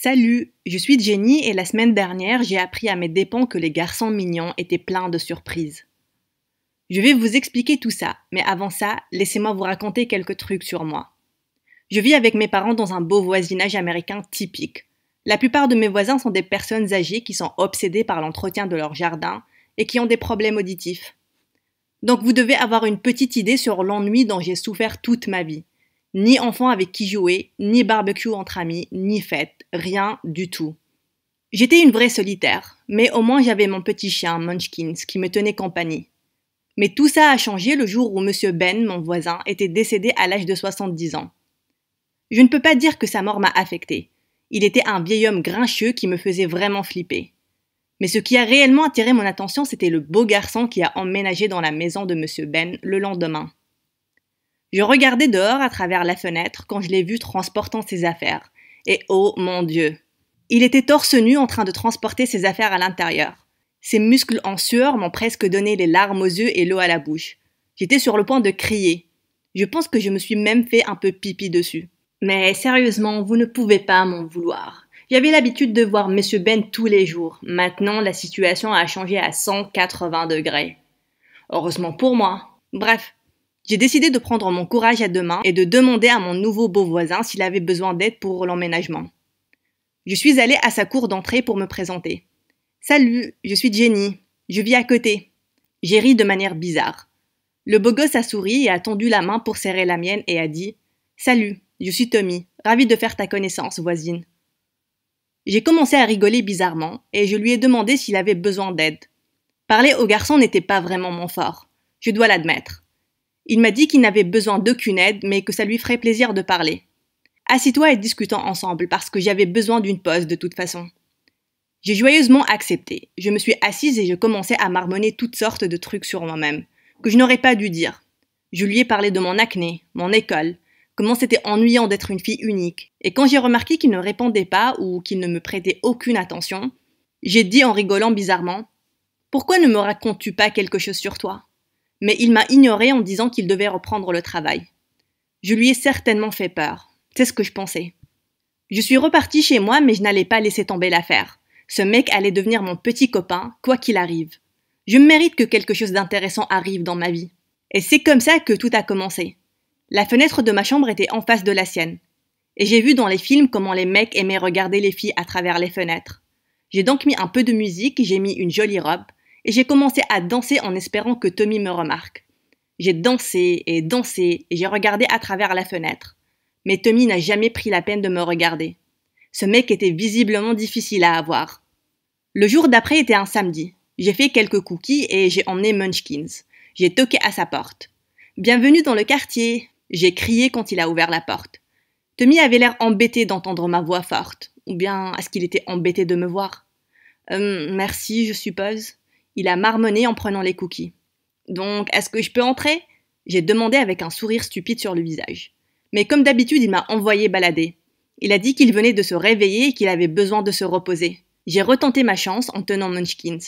Salut, je suis Jenny et la semaine dernière, j'ai appris à mes dépens que les garçons mignons étaient pleins de surprises. Je vais vous expliquer tout ça, mais avant ça, laissez-moi vous raconter quelques trucs sur moi. Je vis avec mes parents dans un beau voisinage américain typique. La plupart de mes voisins sont des personnes âgées qui sont obsédées par l'entretien de leur jardin et qui ont des problèmes auditifs. Donc vous devez avoir une petite idée sur l'ennui dont j'ai souffert toute ma vie ni enfant avec qui jouer, ni barbecue entre amis, ni fête, rien du tout. J'étais une vraie solitaire, mais au moins j'avais mon petit chien, Munchkins, qui me tenait compagnie. Mais tout ça a changé le jour où Monsieur Ben, mon voisin, était décédé à l'âge de 70 ans. Je ne peux pas dire que sa mort m'a affectée. Il était un vieil homme grincheux qui me faisait vraiment flipper. Mais ce qui a réellement attiré mon attention, c'était le beau garçon qui a emménagé dans la maison de Monsieur Ben le lendemain. Je regardais dehors à travers la fenêtre quand je l'ai vu transportant ses affaires. Et oh mon Dieu Il était torse nu en train de transporter ses affaires à l'intérieur. Ses muscles en sueur m'ont presque donné les larmes aux yeux et l'eau à la bouche. J'étais sur le point de crier. Je pense que je me suis même fait un peu pipi dessus. Mais sérieusement, vous ne pouvez pas m'en vouloir. J'avais l'habitude de voir Monsieur Ben tous les jours. Maintenant, la situation a changé à 180 degrés. Heureusement pour moi. Bref, j'ai décidé de prendre mon courage à deux mains et de demander à mon nouveau beau voisin s'il avait besoin d'aide pour l'emménagement. Je suis allée à sa cour d'entrée pour me présenter. Salut, je suis Jenny. Je vis à côté. J'ai ri de manière bizarre. Le beau gosse a souri et a tendu la main pour serrer la mienne et a dit Salut, je suis Tommy. Ravi de faire ta connaissance, voisine. J'ai commencé à rigoler bizarrement et je lui ai demandé s'il avait besoin d'aide. Parler au garçon n'était pas vraiment mon fort, je dois l'admettre. Il m'a dit qu'il n'avait besoin d'aucune aide, mais que ça lui ferait plaisir de parler. Assis-toi et discutons ensemble, parce que j'avais besoin d'une pause de toute façon. J'ai joyeusement accepté. Je me suis assise et je commençais à marmonner toutes sortes de trucs sur moi-même, que je n'aurais pas dû dire. Je lui ai parlé de mon acné, mon école, comment c'était ennuyant d'être une fille unique. Et quand j'ai remarqué qu'il ne répondait pas ou qu'il ne me prêtait aucune attention, j'ai dit en rigolant bizarrement Pourquoi ne me racontes-tu pas quelque chose sur toi mais il m'a ignoré en disant qu'il devait reprendre le travail. Je lui ai certainement fait peur. C'est ce que je pensais. Je suis reparti chez moi, mais je n'allais pas laisser tomber l'affaire. Ce mec allait devenir mon petit copain, quoi qu'il arrive. Je mérite que quelque chose d'intéressant arrive dans ma vie. Et c'est comme ça que tout a commencé. La fenêtre de ma chambre était en face de la sienne. Et j'ai vu dans les films comment les mecs aimaient regarder les filles à travers les fenêtres. J'ai donc mis un peu de musique, j'ai mis une jolie robe, et j'ai commencé à danser en espérant que Tommy me remarque. J'ai dansé et dansé et j'ai regardé à travers la fenêtre. Mais Tommy n'a jamais pris la peine de me regarder. Ce mec était visiblement difficile à avoir. Le jour d'après était un samedi. J'ai fait quelques cookies et j'ai emmené Munchkins. J'ai toqué à sa porte. Bienvenue dans le quartier. J'ai crié quand il a ouvert la porte. Tommy avait l'air embêté d'entendre ma voix forte. Ou bien est-ce qu'il était embêté de me voir euh, Merci, je suppose il a marmonné en prenant les cookies. Donc, est-ce que je peux entrer J'ai demandé avec un sourire stupide sur le visage. Mais comme d'habitude, il m'a envoyé balader. Il a dit qu'il venait de se réveiller et qu'il avait besoin de se reposer. J'ai retenté ma chance en tenant Munchkins.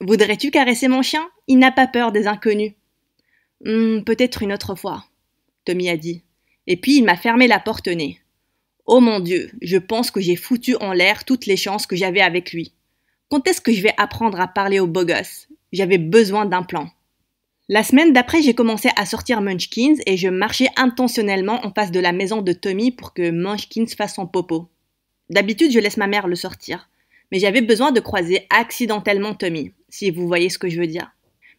Voudrais-tu caresser mon chien Il n'a pas peur des inconnus. Hmm, peut-être une autre fois, Tommy a dit. Et puis il m'a fermé la porte nez. Oh mon Dieu, je pense que j'ai foutu en l'air toutes les chances que j'avais avec lui. Quand est-ce que je vais apprendre à parler aux beaux J'avais besoin d'un plan. La semaine d'après, j'ai commencé à sortir Munchkins et je marchais intentionnellement en face de la maison de Tommy pour que Munchkins fasse son popo. D'habitude, je laisse ma mère le sortir, mais j'avais besoin de croiser accidentellement Tommy, si vous voyez ce que je veux dire.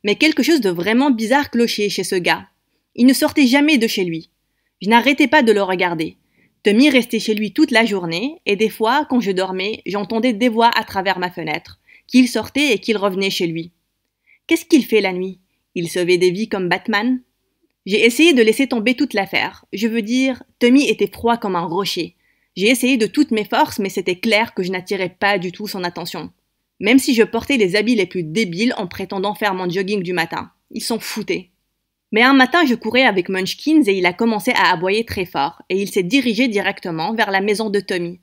Mais quelque chose de vraiment bizarre clochait chez ce gars. Il ne sortait jamais de chez lui. Je n'arrêtais pas de le regarder. Tommy restait chez lui toute la journée, et des fois, quand je dormais, j'entendais des voix à travers ma fenêtre, qu'il sortait et qu'il revenait chez lui. Qu'est-ce qu'il fait la nuit Il sauvait des vies comme Batman J'ai essayé de laisser tomber toute l'affaire. Je veux dire, Tommy était froid comme un rocher. J'ai essayé de toutes mes forces, mais c'était clair que je n'attirais pas du tout son attention. Même si je portais les habits les plus débiles en prétendant faire mon jogging du matin. Ils sont foutés. Mais un matin, je courais avec Munchkins et il a commencé à aboyer très fort, et il s'est dirigé directement vers la maison de Tommy.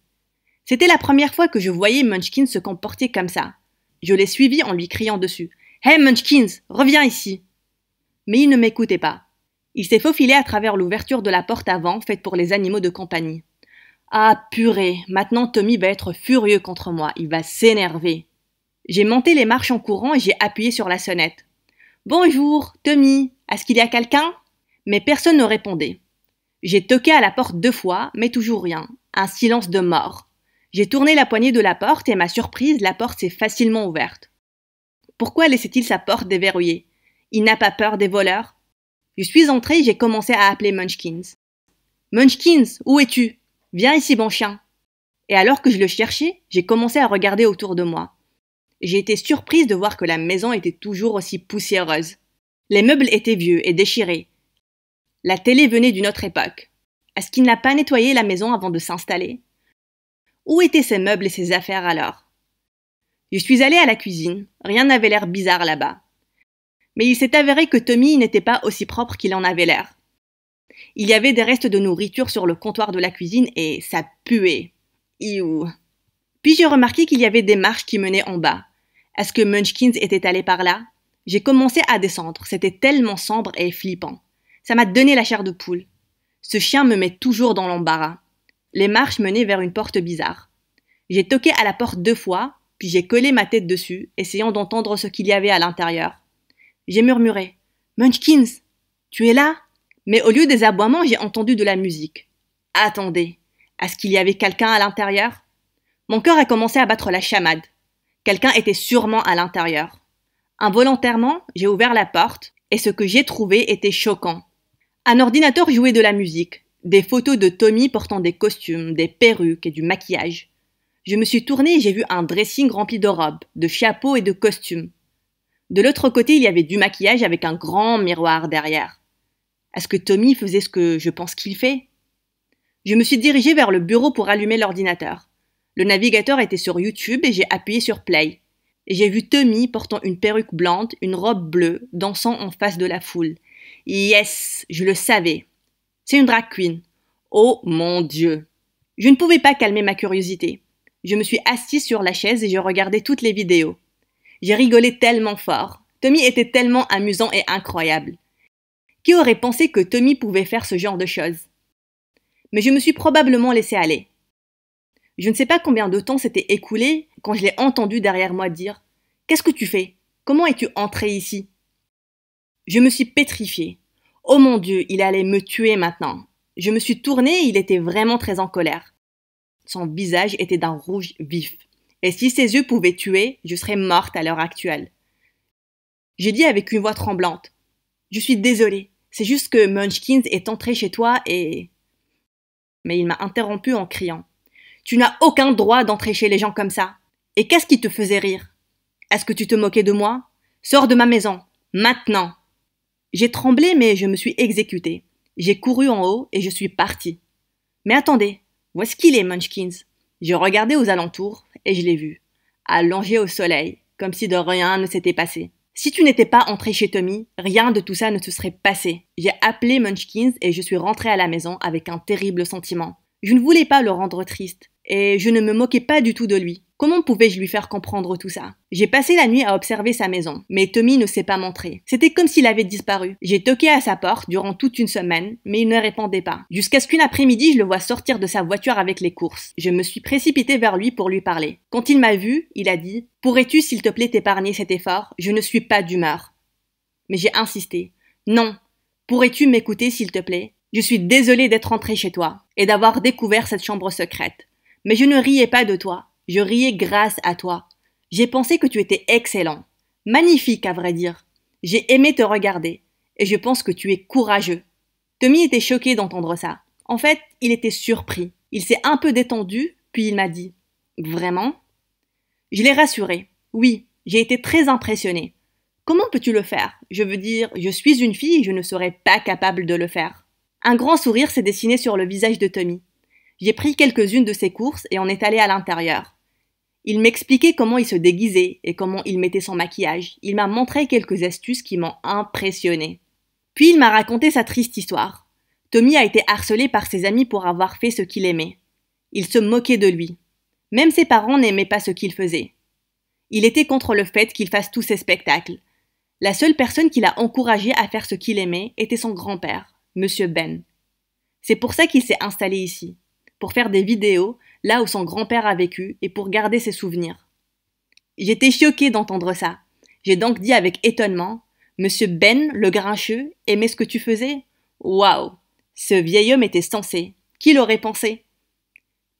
C'était la première fois que je voyais Munchkins se comporter comme ça. Je l'ai suivi en lui criant dessus. Hey Munchkins, reviens ici Mais il ne m'écoutait pas. Il s'est faufilé à travers l'ouverture de la porte avant faite pour les animaux de compagnie. Ah purée, maintenant Tommy va être furieux contre moi, il va s'énerver. J'ai monté les marches en courant et j'ai appuyé sur la sonnette. Bonjour, Tommy, est-ce qu'il y a quelqu'un Mais personne ne répondait. J'ai toqué à la porte deux fois, mais toujours rien. Un silence de mort. J'ai tourné la poignée de la porte et à ma surprise, la porte s'est facilement ouverte. Pourquoi laissait-il sa porte déverrouillée Il n'a pas peur des voleurs Je suis entrée et j'ai commencé à appeler Munchkins. Munchkins, où es-tu Viens ici, bon chien. Et alors que je le cherchais, j'ai commencé à regarder autour de moi. J'ai été surprise de voir que la maison était toujours aussi poussiéreuse. Les meubles étaient vieux et déchirés. La télé venait d'une autre époque. Est-ce qu'il n'a pas nettoyé la maison avant de s'installer Où étaient ses meubles et ses affaires alors Je suis allée à la cuisine, rien n'avait l'air bizarre là-bas. Mais il s'est avéré que Tommy n'était pas aussi propre qu'il en avait l'air. Il y avait des restes de nourriture sur le comptoir de la cuisine et ça puait. Puis j'ai remarqué qu'il y avait des marches qui menaient en bas. Est-ce que Munchkins était allé par là j'ai commencé à descendre, c'était tellement sombre et flippant. Ça m'a donné la chair de poule. Ce chien me met toujours dans l'embarras. Les marches menaient vers une porte bizarre. J'ai toqué à la porte deux fois, puis j'ai collé ma tête dessus, essayant d'entendre ce qu'il y avait à l'intérieur. J'ai murmuré Munchkins, tu es là Mais au lieu des aboiements, j'ai entendu de la musique. Attendez, est-ce qu'il y avait quelqu'un à l'intérieur Mon cœur a commencé à battre la chamade. Quelqu'un était sûrement à l'intérieur. Involontairement, j'ai ouvert la porte et ce que j'ai trouvé était choquant. Un ordinateur jouait de la musique, des photos de Tommy portant des costumes, des perruques et du maquillage. Je me suis tournée et j'ai vu un dressing rempli de robes, de chapeaux et de costumes. De l'autre côté, il y avait du maquillage avec un grand miroir derrière. Est-ce que Tommy faisait ce que je pense qu'il fait Je me suis dirigée vers le bureau pour allumer l'ordinateur. Le navigateur était sur YouTube et j'ai appuyé sur Play j'ai vu Tommy portant une perruque blanche, une robe bleue, dansant en face de la foule. Yes, je le savais. C'est une drag queen. Oh mon Dieu. Je ne pouvais pas calmer ma curiosité. Je me suis assise sur la chaise et je regardais toutes les vidéos. J'ai rigolé tellement fort. Tommy était tellement amusant et incroyable. Qui aurait pensé que Tommy pouvait faire ce genre de choses Mais je me suis probablement laissé aller. Je ne sais pas combien de temps s'était écoulé quand je l'ai entendu derrière moi dire Qu'est-ce que tu fais Comment es-tu entré ici Je me suis pétrifiée. Oh mon Dieu, il allait me tuer maintenant. Je me suis tournée et il était vraiment très en colère. Son visage était d'un rouge vif. Et si ses yeux pouvaient tuer, je serais morte à l'heure actuelle. J'ai dit avec une voix tremblante Je suis désolée, c'est juste que Munchkins est entré chez toi et. Mais il m'a interrompu en criant tu n'as aucun droit d'entrer chez les gens comme ça. Et qu'est-ce qui te faisait rire Est-ce que tu te moquais de moi Sors de ma maison, maintenant J'ai tremblé, mais je me suis exécuté. J'ai couru en haut et je suis parti. Mais attendez, où ce qu'il est, Munchkins J'ai regardé aux alentours et je l'ai vu, allongé au soleil, comme si de rien ne s'était passé. Si tu n'étais pas entré chez Tommy, rien de tout ça ne se serait passé. J'ai appelé Munchkins et je suis rentré à la maison avec un terrible sentiment. Je ne voulais pas le rendre triste et je ne me moquais pas du tout de lui. Comment pouvais-je lui faire comprendre tout ça J'ai passé la nuit à observer sa maison, mais Tommy ne s'est pas montré. C'était comme s'il avait disparu. J'ai toqué à sa porte durant toute une semaine, mais il ne répondait pas. Jusqu'à ce qu'une après-midi, je le vois sortir de sa voiture avec les courses. Je me suis précipité vers lui pour lui parler. Quand il m'a vu, il a dit Pourrais-tu, s'il te plaît, t'épargner cet effort Je ne suis pas d'humeur. Mais j'ai insisté. Non. Pourrais-tu m'écouter, s'il te plaît Je suis désolée d'être entrée chez toi et d'avoir découvert cette chambre secrète. Mais je ne riais pas de toi, je riais grâce à toi. J'ai pensé que tu étais excellent, magnifique à vrai dire. J'ai aimé te regarder, et je pense que tu es courageux. Tommy était choqué d'entendre ça. En fait, il était surpris. Il s'est un peu détendu, puis il m'a dit Vraiment Je l'ai rassuré. Oui, j'ai été très impressionné. Comment peux-tu le faire Je veux dire, je suis une fille je ne serais pas capable de le faire. Un grand sourire s'est dessiné sur le visage de Tommy. J'ai pris quelques-unes de ses courses et en est allé à l'intérieur. Il m'expliquait comment il se déguisait et comment il mettait son maquillage. Il m'a montré quelques astuces qui m'ont impressionné. Puis il m'a raconté sa triste histoire. Tommy a été harcelé par ses amis pour avoir fait ce qu'il aimait. Il se moquait de lui. Même ses parents n'aimaient pas ce qu'il faisait. Il était contre le fait qu'il fasse tous ses spectacles. La seule personne qui l'a encouragé à faire ce qu'il aimait était son grand-père, Monsieur Ben. C'est pour ça qu'il s'est installé ici pour faire des vidéos là où son grand-père a vécu et pour garder ses souvenirs. J'étais choquée d'entendre ça. J'ai donc dit avec étonnement Monsieur Ben, le grincheux, aimait ce que tu faisais Waouh Ce vieil homme était sensé. Qui l'aurait pensé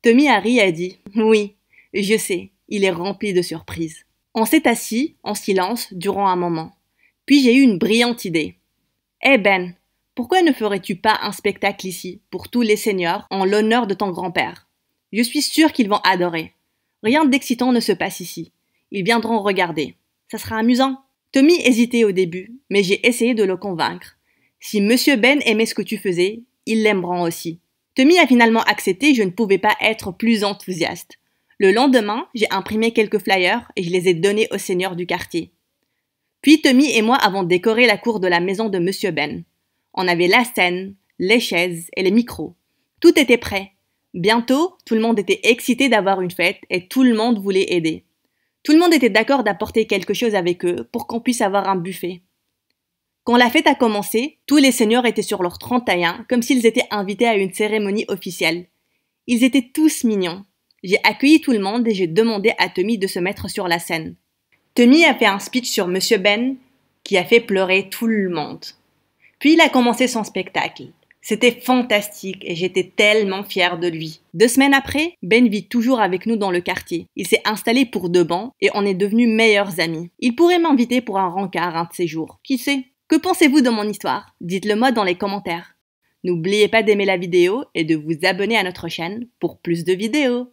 Tommy Harry a dit Oui, je sais, il est rempli de surprises. On s'est assis, en silence, durant un moment. Puis j'ai eu une brillante idée. Eh Ben, pourquoi ne ferais-tu pas un spectacle ici, pour tous les seigneurs, en l'honneur de ton grand-père Je suis sûr qu'ils vont adorer. Rien d'excitant ne se passe ici. Ils viendront regarder. Ça sera amusant. Tommy hésitait au début, mais j'ai essayé de le convaincre. Si Monsieur Ben aimait ce que tu faisais, ils l'aimeront aussi. Tommy a finalement accepté, je ne pouvais pas être plus enthousiaste. Le lendemain, j'ai imprimé quelques flyers et je les ai donnés aux seigneurs du quartier. Puis Tommy et moi avons décoré la cour de la maison de Monsieur Ben. On avait la scène, les chaises et les micros. Tout était prêt. Bientôt, tout le monde était excité d'avoir une fête et tout le monde voulait aider. Tout le monde était d'accord d'apporter quelque chose avec eux pour qu'on puisse avoir un buffet. Quand la fête a commencé, tous les seigneurs étaient sur leur 31 comme s'ils étaient invités à une cérémonie officielle. Ils étaient tous mignons. J'ai accueilli tout le monde et j'ai demandé à Tommy de se mettre sur la scène. Tommy a fait un speech sur Monsieur Ben qui a fait pleurer tout le monde. Puis il a commencé son spectacle. C'était fantastique et j'étais tellement fière de lui. Deux semaines après, Ben vit toujours avec nous dans le quartier. Il s'est installé pour deux bancs et on est devenus meilleurs amis. Il pourrait m'inviter pour un rencard un de ces jours. Qui sait Que pensez-vous de mon histoire Dites-le moi dans les commentaires. N'oubliez pas d'aimer la vidéo et de vous abonner à notre chaîne pour plus de vidéos.